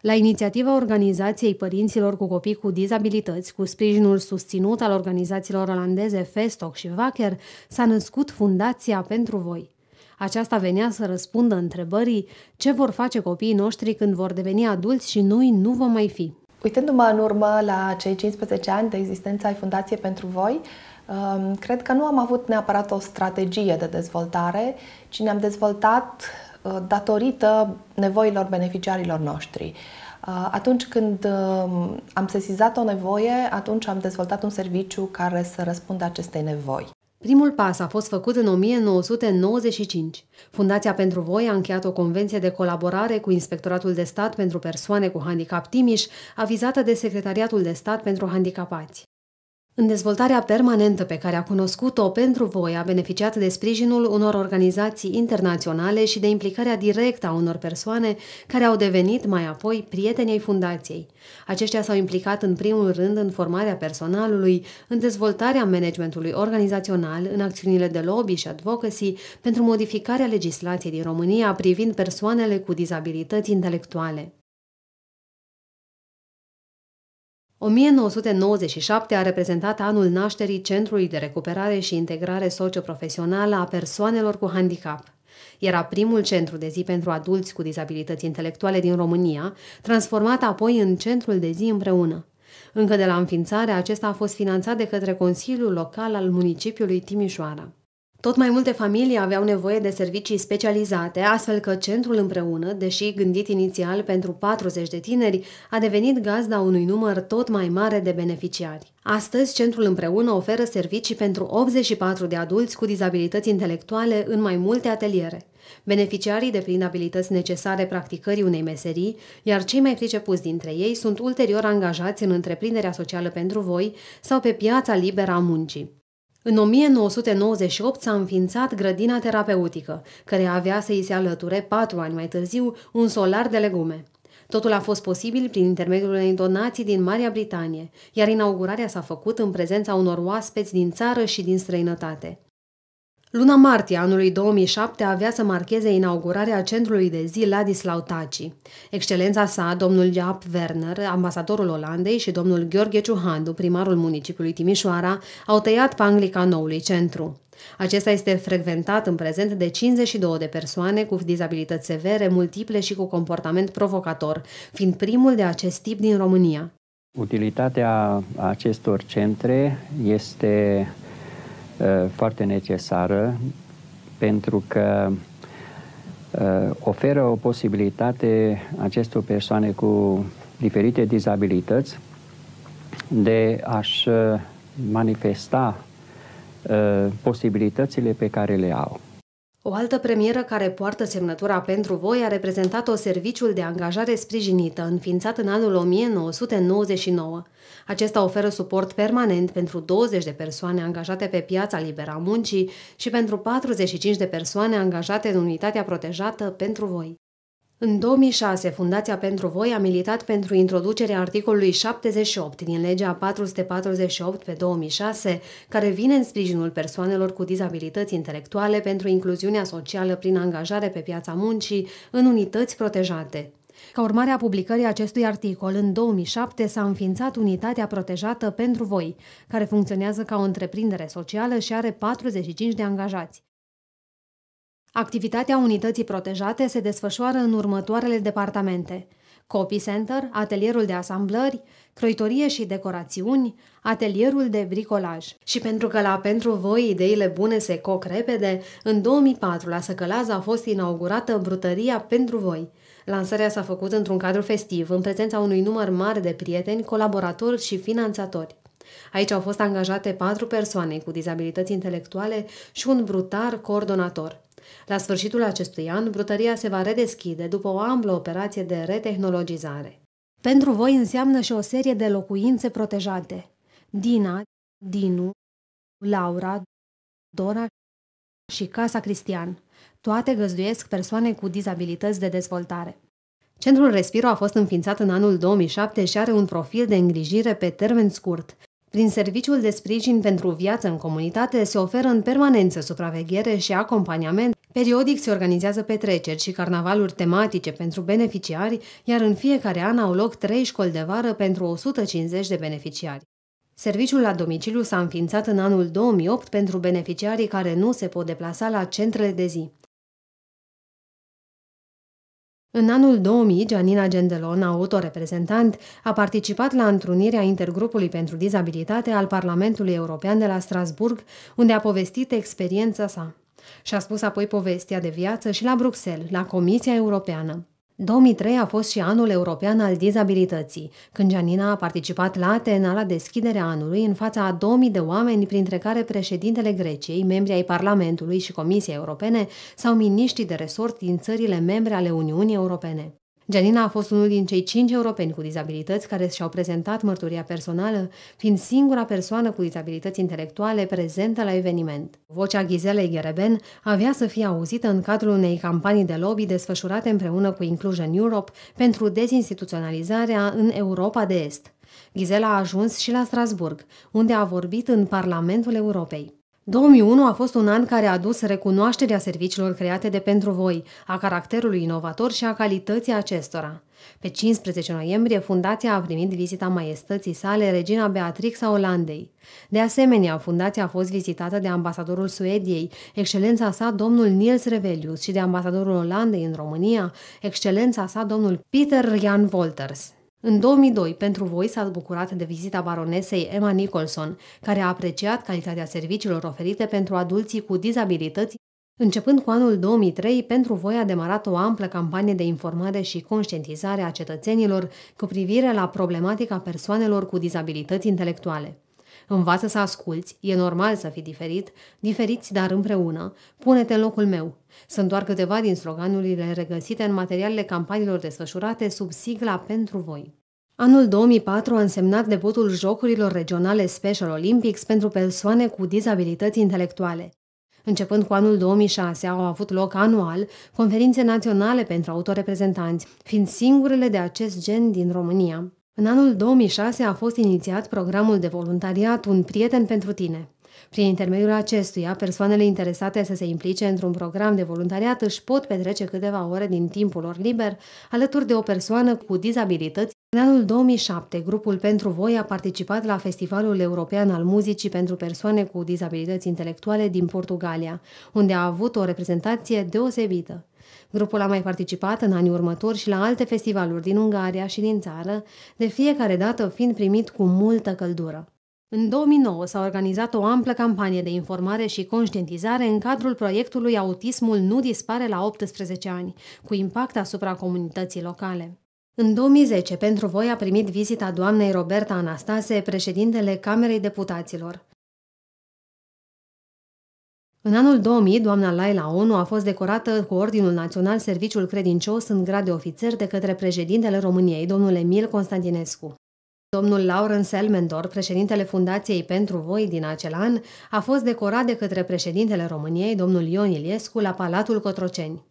La inițiativa Organizației Părinților cu Copii cu Dizabilități, cu sprijinul susținut al organizațiilor olandeze Festoc și Wacker, s-a născut Fundația pentru Voi. Aceasta venea să răspundă întrebării ce vor face copiii noștri când vor deveni adulți și noi nu vom mai fi. Uitându-mă în urmă la cei 15 ani de existență ai Fundației pentru Voi, um, cred că nu am avut neapărat o strategie de dezvoltare, ci ne-am dezvoltat Uh, datorită nevoilor beneficiarilor noștri. Uh, atunci când um, am sesizat o nevoie, atunci am dezvoltat un serviciu care să răspundă acestei nevoi. Primul pas a fost făcut în 1995. Fundația Pentru Voi a încheiat o convenție de colaborare cu Inspectoratul de Stat pentru Persoane cu Handicap Timiș, avizată de Secretariatul de Stat pentru Handicapați. În dezvoltarea permanentă pe care a cunoscut-o pentru voi, a beneficiat de sprijinul unor organizații internaționale și de implicarea directă a unor persoane care au devenit mai apoi prietenii fundației. Aceștia s-au implicat în primul rând în formarea personalului, în dezvoltarea managementului organizațional, în acțiunile de lobby și advocacy pentru modificarea legislației din România privind persoanele cu dizabilități intelectuale. 1997 a reprezentat anul nașterii Centrului de Recuperare și Integrare Socioprofesională a Persoanelor cu Handicap. Era primul centru de zi pentru adulți cu dizabilități intelectuale din România, transformat apoi în Centrul de zi împreună. Încă de la înființare, acesta a fost finanțat de către Consiliul Local al municipiului Timișoara. Tot mai multe familii aveau nevoie de servicii specializate, astfel că Centrul Împreună, deși gândit inițial pentru 40 de tineri, a devenit gazda unui număr tot mai mare de beneficiari. Astăzi, Centrul Împreună oferă servicii pentru 84 de adulți cu dizabilități intelectuale în mai multe ateliere. Beneficiarii deprind abilități necesare practicării unei meserii, iar cei mai pricepuți dintre ei sunt ulterior angajați în întreprinderea socială pentru voi sau pe piața liberă a muncii. În 1998 s-a înființat grădina terapeutică, care avea să îi se alăture patru ani mai târziu un solar de legume. Totul a fost posibil prin intermediul unei donații din Marea Britanie, iar inaugurarea s-a făcut în prezența unor oaspeți din țară și din străinătate. Luna martie anului 2007 avea să marcheze inaugurarea centrului de zi Ladislau Taci. Excelența sa, domnul Jaap Werner, ambasadorul Olandei și domnul Gheorghe Ciuhandu, primarul municipiului Timișoara, au tăiat panglica noului centru. Acesta este frecventat în prezent de 52 de persoane cu dizabilități severe, multiple și cu comportament provocator, fiind primul de acest tip din România. Utilitatea acestor centre este Uh, foarte necesară pentru că uh, oferă o posibilitate acestor persoane cu diferite dizabilități de a-și uh, manifesta posibilitățile pe care le au. O altă premieră care poartă semnătura pentru voi a reprezentat-o Serviciul de Angajare Sprijinită, înființat în anul 1999. Acesta oferă suport permanent pentru 20 de persoane angajate pe piața liberă a muncii și pentru 45 de persoane angajate în unitatea protejată pentru voi. În 2006, Fundația pentru Voi a militat pentru introducerea articolului 78 din legea 448 pe 2006, care vine în sprijinul persoanelor cu dizabilități intelectuale pentru incluziunea socială prin angajare pe piața muncii în unități protejate. Ca urmare a publicării acestui articol, în 2007 s-a înființat Unitatea Protejată pentru Voi, care funcționează ca o întreprindere socială și are 45 de angajați. Activitatea unității protejate se desfășoară în următoarele departamente – Copy Center, atelierul de asamblări, croitorie și decorațiuni, atelierul de bricolaj. Și pentru că la Pentru voi ideile bune se coc repede, în 2004 la Săcălaz a fost inaugurată brutăria Pentru voi. Lansarea s-a făcut într-un cadru festiv, în prezența unui număr mare de prieteni, colaboratori și finanțatori. Aici au fost angajate patru persoane cu dizabilități intelectuale și un brutar coordonator. La sfârșitul acestui an, brutăria se va redeschide după o amplă operație de retehnologizare. Pentru voi înseamnă și o serie de locuințe protejate. Dina, Dinu, Laura, Dora și Casa Cristian. Toate găzduiesc persoane cu dizabilități de dezvoltare. Centrul Respiro a fost înființat în anul 2007 și are un profil de îngrijire pe termen scurt, prin serviciul de sprijin pentru viață în comunitate se oferă în permanență supraveghere și acompaniament. Periodic se organizează petreceri și carnavaluri tematice pentru beneficiari, iar în fiecare an au loc trei școli de vară pentru 150 de beneficiari. Serviciul la domiciliu s-a înființat în anul 2008 pentru beneficiarii care nu se pot deplasa la centrele de zi. În anul 2000, Janina Gendelon, autoreprezentant, a participat la întrunirea Intergrupului pentru Dizabilitate al Parlamentului European de la Strasburg, unde a povestit experiența sa. Și-a spus apoi povestea de viață și la Bruxelles, la Comisia Europeană. 2003 a fost și anul european al dizabilității, când Janina a participat la Atena la deschiderea anului în fața a 2000 de oameni, printre care președintele Greciei, membrii ai Parlamentului și Comisiei Europene sau miniștrii de resort din țările membre ale Uniunii Europene. Gianina a fost unul din cei cinci europeni cu dizabilități care și-au prezentat mărturia personală, fiind singura persoană cu dizabilități intelectuale prezentă la eveniment. Vocea Ghizelei Gereben avea să fie auzită în cadrul unei campanii de lobby desfășurate împreună cu Inclusion Europe pentru dezinstituționalizarea în Europa de Est. Ghizela a ajuns și la Strasburg, unde a vorbit în Parlamentul Europei. 2001 a fost un an care a adus recunoașterea serviciilor create de pentru voi, a caracterului inovator și a calității acestora. Pe 15 noiembrie, fundația a primit vizita maestății sale, regina Beatrix a Olandei. De asemenea, fundația a fost vizitată de ambasadorul Suediei, excelența sa domnul Niels Revelius și de ambasadorul Olandei în România, excelența sa domnul Peter Jan Wolters. În 2002, pentru voi s-a bucurat de vizita baronesei Emma Nicholson, care a apreciat calitatea serviciilor oferite pentru adulții cu dizabilități. Începând cu anul 2003, pentru voi a demarat o amplă campanie de informare și conștientizare a cetățenilor cu privire la problematica persoanelor cu dizabilități intelectuale. Învață să asculți, e normal să fii diferit, diferiți dar împreună, pune-te în locul meu. Sunt doar câteva din sloganurile regăsite în materialele campaniilor desfășurate sub sigla pentru voi. Anul 2004 a însemnat debutul Jocurilor Regionale Special Olympics pentru persoane cu dizabilități intelectuale. Începând cu anul 2006, au avut loc anual conferințe naționale pentru autoreprezentanți, fiind singurele de acest gen din România. În anul 2006 a fost inițiat programul de voluntariat Un prieten pentru tine. Prin intermediul acestuia, persoanele interesate să se implice într-un program de voluntariat își pot petrece câteva ore din timpul lor liber alături de o persoană cu dizabilități. În anul 2007, grupul Pentru Voi a participat la Festivalul European al Muzicii pentru persoane cu dizabilități intelectuale din Portugalia, unde a avut o reprezentație deosebită. Grupul a mai participat în anii următori și la alte festivaluri din Ungaria și din țară, de fiecare dată fiind primit cu multă căldură. În 2009 s-a organizat o amplă campanie de informare și conștientizare în cadrul proiectului Autismul nu dispare la 18 ani, cu impact asupra comunității locale. În 2010, pentru voi a primit vizita doamnei Roberta Anastase, președintele Camerei Deputaților. În anul 2000, doamna Laila ONU a fost decorată cu Ordinul Național Serviciul Credincios în grad de ofițer de către președintele României, domnul Emil Constantinescu. Domnul Lauren Selmendor, președintele Fundației pentru Voi din acel an, a fost decorat de către președintele României, domnul Ion Iliescu, la Palatul Cotroceni.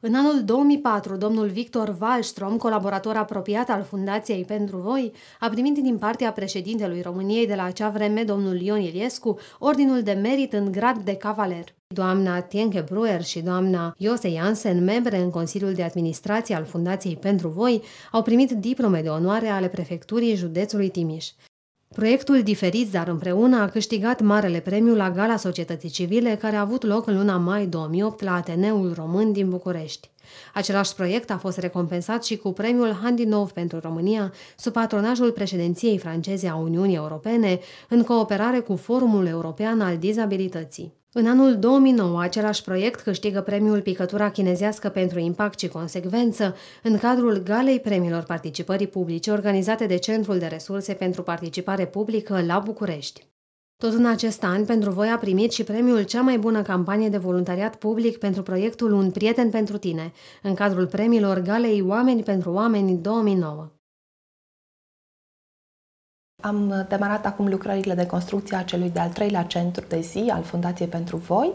În anul 2004, domnul Victor Wallström, colaborator apropiat al Fundației Pentru Voi, a primit din partea președintelui României de la acea vreme, domnul Ion Iliescu, ordinul de merit în grad de cavaler. Doamna Tienke Bruer și doamna Jose Jansen, membre în Consiliul de Administrație al Fundației Pentru Voi, au primit diplome de onoare ale Prefecturii Județului Timiș. Proiectul Diferiți, dar împreună a câștigat Marele Premiu la Gala Societății Civile, care a avut loc în luna mai 2008 la Ateneul Român din București. Același proiect a fost recompensat și cu premiul Handinov pentru România, sub patronajul președinției franceze a Uniunii Europene, în cooperare cu Forumul European al Dizabilității. În anul 2009, același proiect câștigă premiul Picătura chinezească pentru impact și consecvență în cadrul Galei Premiilor Participării Publice organizate de Centrul de Resurse pentru Participare Publică la București. Tot în acest an, pentru voi a primit și premiul Cea mai bună campanie de voluntariat public pentru proiectul Un prieten pentru tine, în cadrul premiilor Galei Oameni pentru Oameni 2009. Am uh, demarat acum lucrările de construcție a celui de-al treilea centru de zi al Fundației pentru Voi,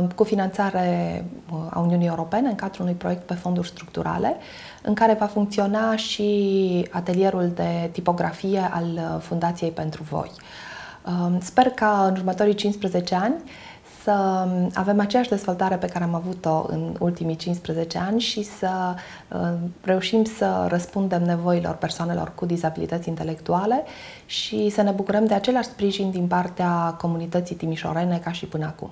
uh, cu finanțare uh, a Uniunii Europene în cadrul unui proiect pe fonduri structurale, în care va funcționa și atelierul de tipografie al Fundației pentru Voi. Sper ca în următorii 15 ani să um, avem aceeași dezvoltare pe care am avut-o în ultimii 15 ani și să um, reușim să răspundem nevoilor persoanelor cu dizabilități intelectuale și să ne bucurăm de același sprijin din partea comunității timișorene ca și până acum.